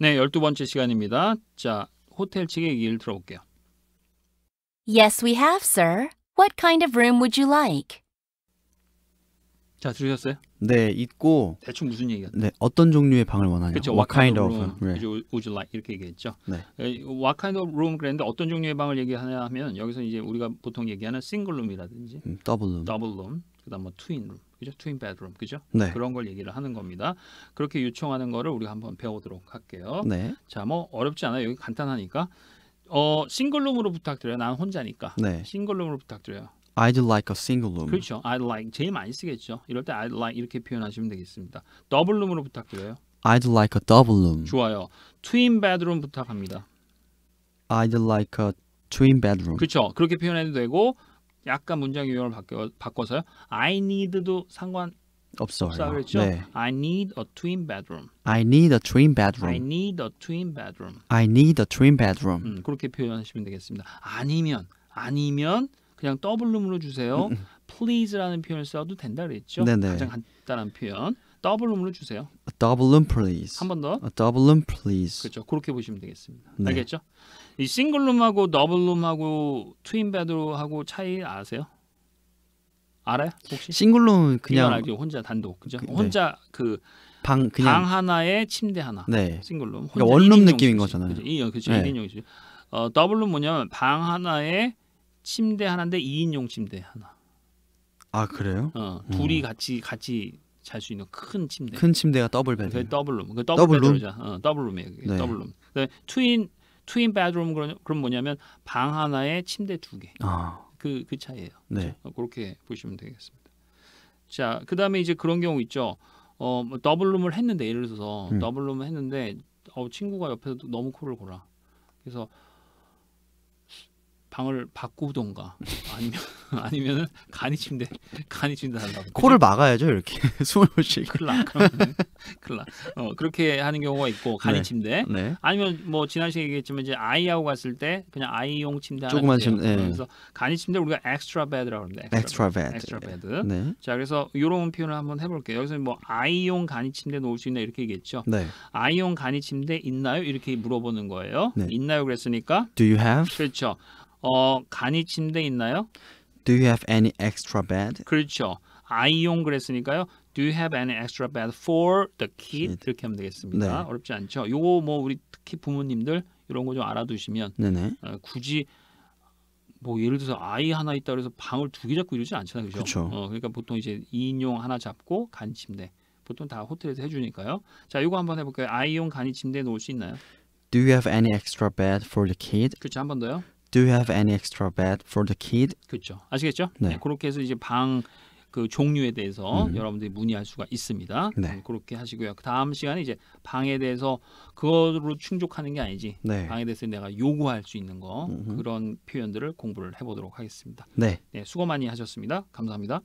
네, 열두 번째 시간입니다. 자, 호텔 측의 얘기를 들어볼게요. Yes, we have, sir. What kind of room would you like? 자, 들으셨어요? 네, 있고 대충 무슨 얘기가? 네, 어떤 종류의 방을 원하냐? 그렇죠. What, kind, kind of room, room. 네. would you like? 이렇게 얘기했죠. 네. 어, What kind of room 그랬는데 어떤 종류의 방을 얘기하냐 하면 여기서 이제 우리가 보통 얘기하는 싱글 룸이라든지 음, 더블 룸, 더블 룸, 그다음 뭐 트윈 룸, 그죠? 트윈 베드룸, 그죠? 네. 그런 걸 얘기를 하는 겁니다. 그렇게 요청하는 거를 우리가 한번 배워보도록 할게요. 네. 자, 뭐 어렵지 않아요. 여기 간단하니까. 어, 싱글룸으로 부탁드려요. 난 혼자니까. 네. 싱글룸으로 부탁드려요. I'd like a single room. 그렇죠. I'd like 제일 많이 쓰겠죠. 이럴 때 I'd like 이렇게 표현하시면 되겠습니다. 더블 룸으로 부탁드려요. I'd like a double room. 좋아요. 트윈 베드룸 부탁합니다. I'd like a twin bedroom. 그렇죠. 그렇게 표현해도 되고 약간 문장 유형을 바꿔, 바꿔서요. I need도 상관 없어요. 없어 그랬죠? 네. I need a twin bedroom. I need a twin bedroom. I need a twin bedroom. I need a twin bedroom. 음, 그렇게 표현하시면 되겠습니다. 아니면 아니면 그냥 더블룸으로 주세요. please라는 표현을 써도 된다 그랬죠? 네네. 가장 간단한 표현. 더블 룸으로 주세요. A double um please. 한번 더. A double um please. 그렇죠. 그렇게 보시면 되겠습니다. 네. 알겠죠? 이 싱글 룸하고 더블 룸하고 트윈 베드하고 차이 아세요? 알아요? 혹시? 싱글 룸 그냥 알죠. 혼자 단독. 그죠? 그, 네. 혼자 그방 그냥 방 하나에 침대 하나. 네. 싱글 룸. 그러니까 원룸 느낌인 거잖아요. 그죠? 이 그죠? 네. 인용이죠 어, 더블 룸 뭐냐면 방 하나에 침대 하나인데 2인용 침대 하나. 아, 그래요? 어, 음. 둘이 같이 같이 잘수 있는 큰 침대. 큰 침대가 더블 네, 베드. 더블룸. 그 더블 룸베드 더블룸이에요. 어, 네. 더블룸. 그다음에 트윈 트윈 베드룸 그런 그럼 뭐냐면 방 하나에 침대 두 개. 아. 그그 그 차이예요. 네. 자, 그렇죠? 어, 그렇게 보시면 되겠습니다. 자, 그다음에 이제 그런 경우 있죠. 어, 뭐 더블룸을 했는데 예를 들어서 음. 더블룸을 했는데 어 친구가 옆에서 너무 코를 골아. 그래서 방을 바꾸던가 아니면 아니면 간이 침대 간이 침대 한다 코를 막아야죠 이렇게 숨을 못 쉬게 클라 클라 어 그렇게 하는 경우가 있고 간이 네. 침대 네. 아니면 뭐 지난 시간에 얘기했지만 이제 아이하고 갔을 때 그냥 아이용 침대 조그만 침대 네. 그래서 간이 침대 우리가 엑스트라 베드라고 하는데 엑스트라 베드 엑스트라 베드 네. 자 그래서 이런 표현을 한번 해볼게요 여기서 뭐 아이용 간이 침대 놓을 수 있나 이렇게 얘기했죠 네. 아이용 간이 침대 있나요 이렇게 물어보는 거예요 네. 있나요 그랬으니까 Do you have 그렇죠 어, 간이 침대 있나요? Do you have any extra bed? 그렇죠. 아이용 그랬으니까요. Do you have any extra bed for the kid? 이렇게 하면 되겠습니다. 네. 어렵지 않죠. 요거 뭐 우리 특히 부모님들 이런 거 좀 알아두시면 어, 굳이 뭐 예를 들어서 아이 하나 있다 그래서 방을 두 개 잡고 이러지 않잖아요. 그렇죠. 어, 그러니까 보통 이제 2인용 하나 잡고 간 침대. 보통 다 호텔에서 해 주니까요. 자, 이거 한번 해 볼까요? 아이용 간이 침대에 놓을 수 있나요? Do you have any extra bed for the kid? 그렇죠. 한번 더요. Do you have any extra bed for the kid? 그렇죠. 아시겠죠? 네. 네, 그렇게 해서 이제 방 그 종류에 대해서 음. 여러분들이 문의할 수가 있습니다. 네. 네. 그렇게 하시고요. 그 다음 시간에 이제 방에 대해서 그거로 충족하는 게 아니지. 네. 방에 대해서 내가 요구할 수 있는 거 음흠. 그런 표현들을 공부를 해보도록 하겠습니다. 네. 네, 수고 많이 하셨습니다. 감사합니다.